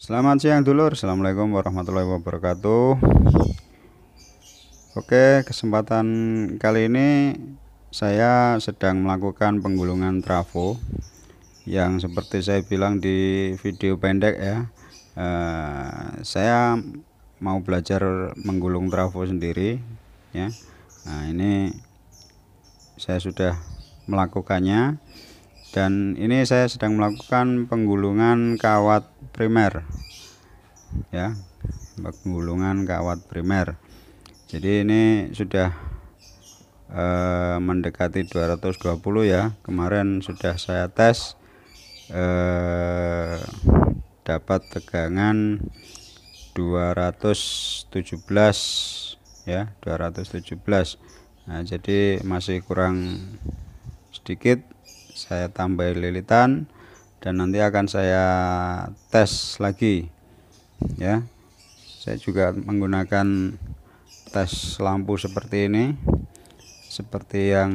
Selamat siang dulur Assalamualaikum warahmatullahi wabarakatuh Oke kesempatan kali ini Saya sedang melakukan penggulungan trafo Yang seperti saya bilang di video pendek ya eh, Saya mau belajar menggulung trafo sendiri ya Nah ini Saya sudah melakukannya dan ini saya sedang melakukan penggulungan kawat primer ya penggulungan kawat primer jadi ini sudah eh, mendekati 220 ya kemarin sudah saya tes eh, dapat tegangan 217 ya 217 nah jadi masih kurang sedikit saya tambahin lilitan dan nanti akan saya tes lagi ya saya juga menggunakan tes lampu seperti ini seperti yang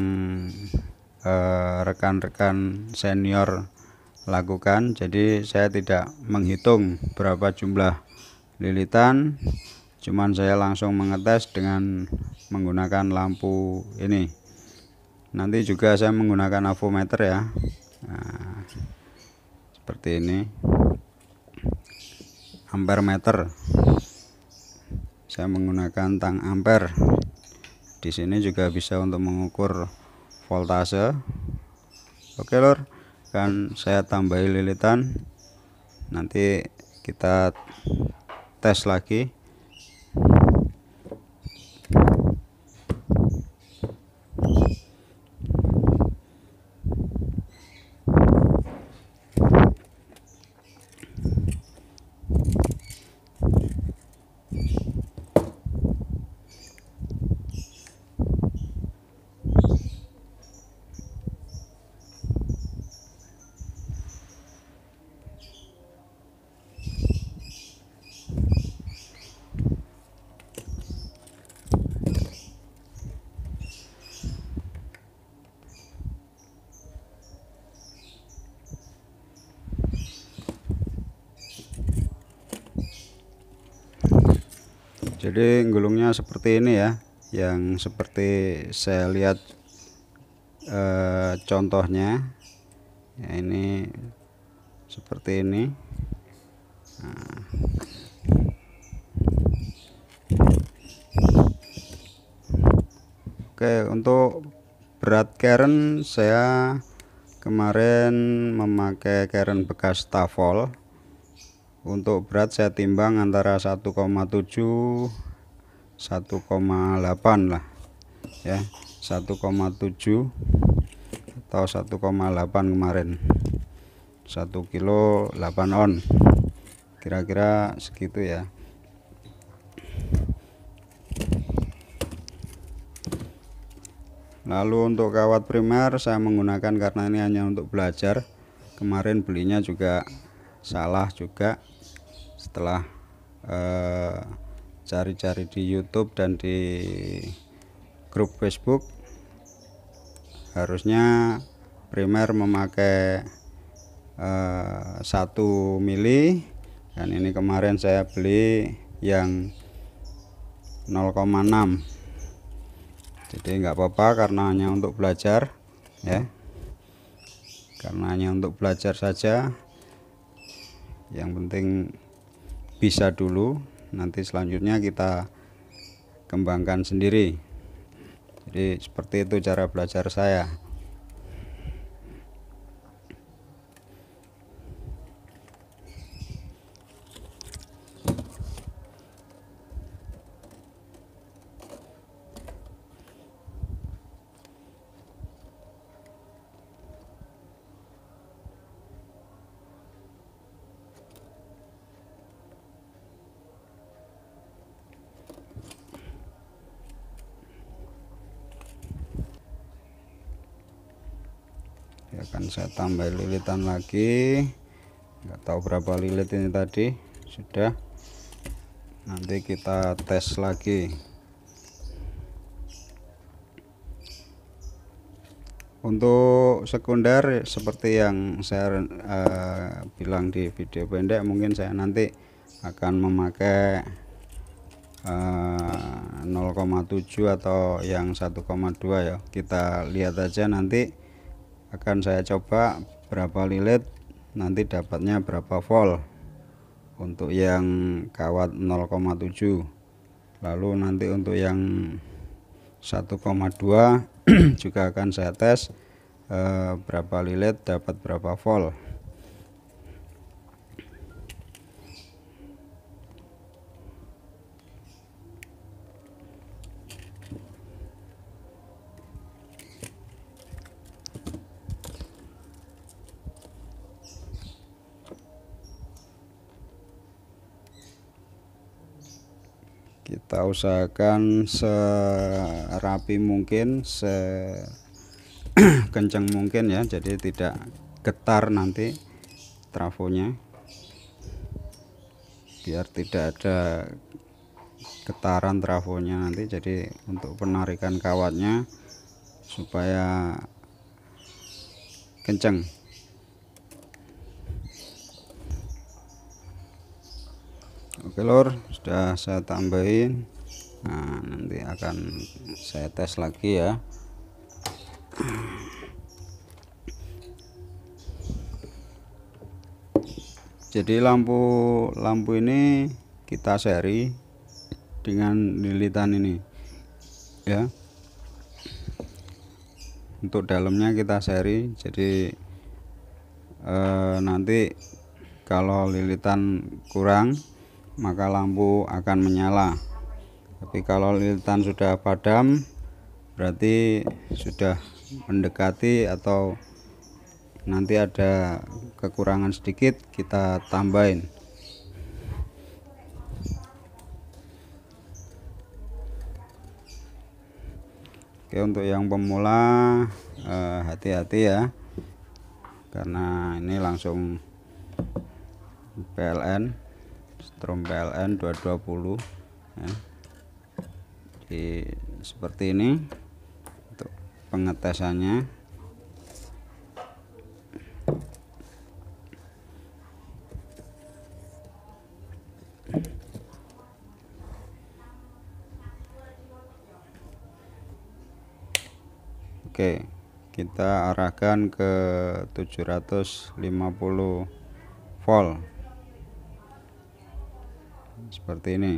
eh, rekan-rekan eh, senior lakukan jadi saya tidak menghitung berapa jumlah lilitan cuman saya langsung mengetes dengan menggunakan lampu ini nanti juga saya menggunakan avometer ya nah, seperti ini ampere meter saya menggunakan tang ampere di sini juga bisa untuk mengukur voltase oke lor kan saya tambahi lilitan nanti kita tes lagi jadi gulungnya seperti ini ya yang seperti saya lihat eh, contohnya ya ini seperti ini nah. oke untuk berat keren saya kemarin memakai keren bekas tafol untuk berat saya timbang antara 1,7 1,8 lah ya 1,7 atau 1,8 kemarin 1 kilo 8 on kira-kira segitu ya lalu untuk kawat primer saya menggunakan karena ini hanya untuk belajar kemarin belinya juga salah juga setelah eh, cari-cari uh, di YouTube dan di grup Facebook harusnya primer memakai eh, satu mili dan ini kemarin saya beli yang 0,6 jadi nggak apa-apa karena hanya untuk belajar ya karena hanya untuk belajar saja yang penting bisa dulu nanti selanjutnya kita kembangkan sendiri jadi seperti itu cara belajar saya akan saya tambah lilitan lagi nggak tahu berapa lilit ini tadi sudah nanti kita tes lagi untuk sekunder seperti yang saya uh, bilang di video pendek mungkin saya nanti akan memakai eh, uh, 0,7 atau yang 1,2 ya kita lihat aja nanti akan saya coba berapa lilit nanti dapatnya berapa volt untuk yang kawat 0,7 lalu nanti untuk yang 1,2 juga akan saya tes eh, berapa lilit dapat berapa volt kita usahakan serapi mungkin se sekencang mungkin ya jadi tidak getar nanti trafonya biar tidak ada getaran trafonya nanti jadi untuk penarikan kawatnya supaya kenceng. oke lor sudah saya tambahin nah nanti akan saya tes lagi ya jadi lampu lampu ini kita seri dengan lilitan ini ya untuk dalamnya kita seri jadi eh, nanti kalau lilitan kurang maka lampu akan menyala tapi kalau lilitan sudah padam berarti sudah mendekati atau nanti ada kekurangan sedikit kita tambahin Oke untuk yang pemula eh, hati-hati eh, ya karena ini langsung PLN spektrum PLN 220 ya. Di, seperti ini untuk pengetesannya Oke, kita arahkan ke 750 volt seperti ini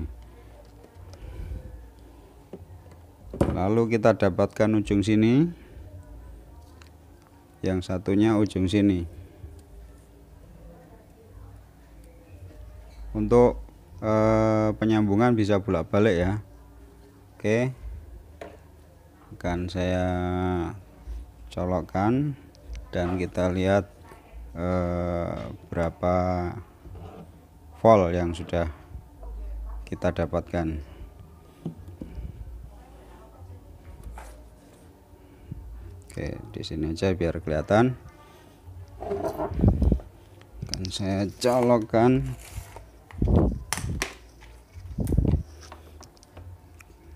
lalu kita dapatkan ujung sini yang satunya ujung sini untuk eh, penyambungan bisa bolak-balik ya oke akan saya colokkan dan kita lihat eh, berapa volt yang sudah kita dapatkan oke di sini aja biar kelihatan akan saya colokkan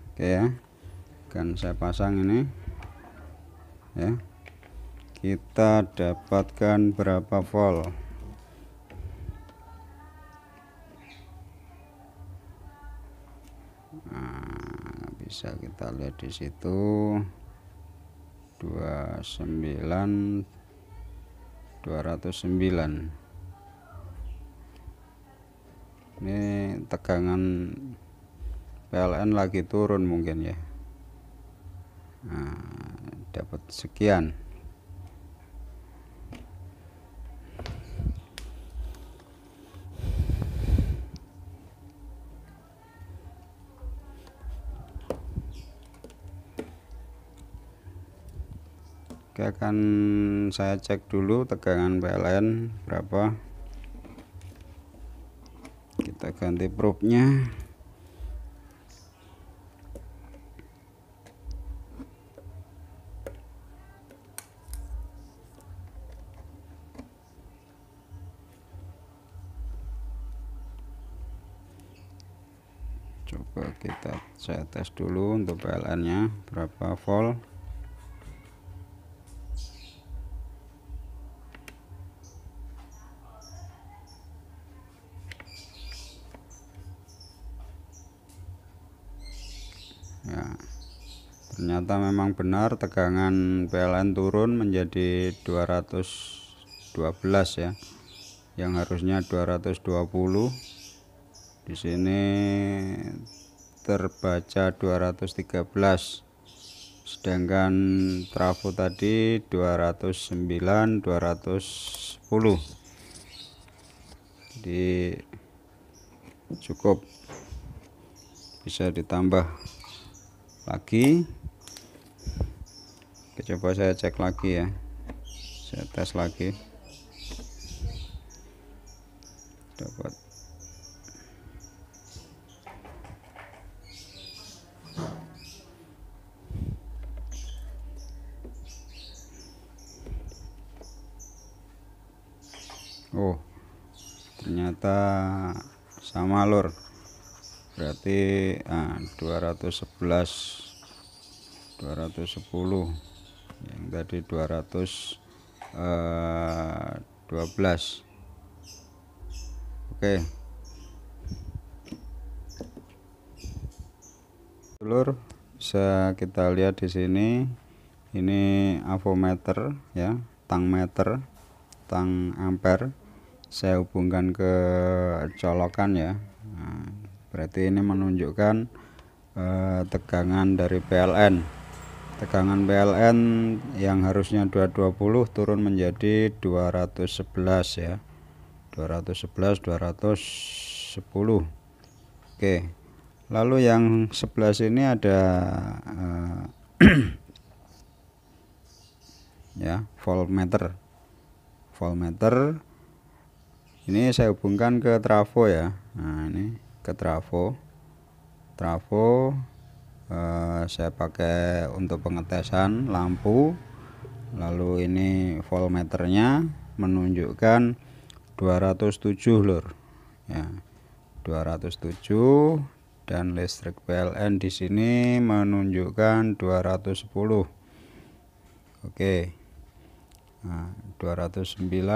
oke ya akan saya pasang ini ya kita dapatkan berapa volt kita lihat di situ 29 209 ini tegangan PLN lagi turun mungkin ya nah, dapat sekian Oke akan saya cek dulu tegangan PLN berapa kita ganti probe nya coba kita saya tes dulu untuk PLN nya berapa volt ternyata memang benar tegangan PLN turun menjadi 212 ya yang harusnya 220 di sini terbaca 213 sedangkan trafo tadi 209 210 jadi cukup bisa ditambah lagi Oke, coba saya cek lagi ya saya tes lagi dapat Oh ternyata sama lor. berarti ah, 211 210 yang tadi 212 eh, oke telur bisa kita lihat di sini ini avometer ya tang meter tang ampere saya hubungkan ke colokan ya nah, berarti ini menunjukkan eh, tegangan dari PLN tegangan PLN yang harusnya 220 turun menjadi 211 ya 211 210 oke lalu yang sebelah ini ada uh, ya voltmeter voltmeter ini saya hubungkan ke trafo ya nah ini ke trafo trafo Eh, saya pakai untuk pengetesan lampu lalu ini voltmeternya menunjukkan 207 lur ya 207 dan listrik PLN di sini menunjukkan 210 oke nah, 209 208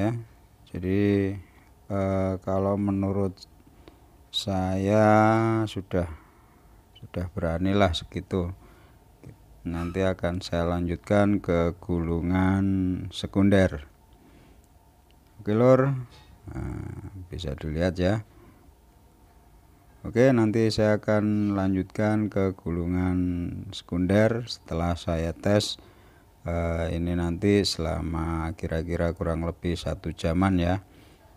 ya jadi eh, kalau menurut saya sudah sudah beranilah segitu nanti akan saya lanjutkan ke gulungan sekunder oke lor nah, bisa dilihat ya oke nanti saya akan lanjutkan ke gulungan sekunder setelah saya tes eh, ini nanti selama kira-kira kurang lebih satu jaman ya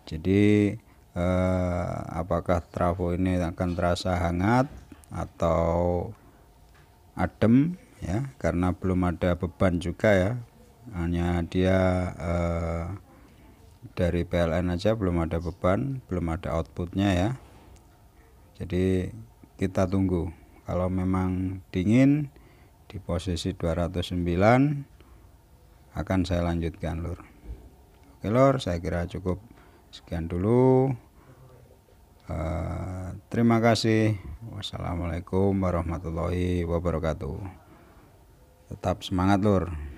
jadi eh, apakah trafo ini akan terasa hangat atau adem ya karena belum ada beban juga ya hanya dia eh, dari PLN aja belum ada beban belum ada outputnya ya jadi kita tunggu kalau memang dingin di posisi 209 akan saya lanjutkan lur oke lor saya kira cukup sekian dulu Eh, terima kasih. Wassalamualaikum warahmatullahi wabarakatuh. Tetap semangat, Lur.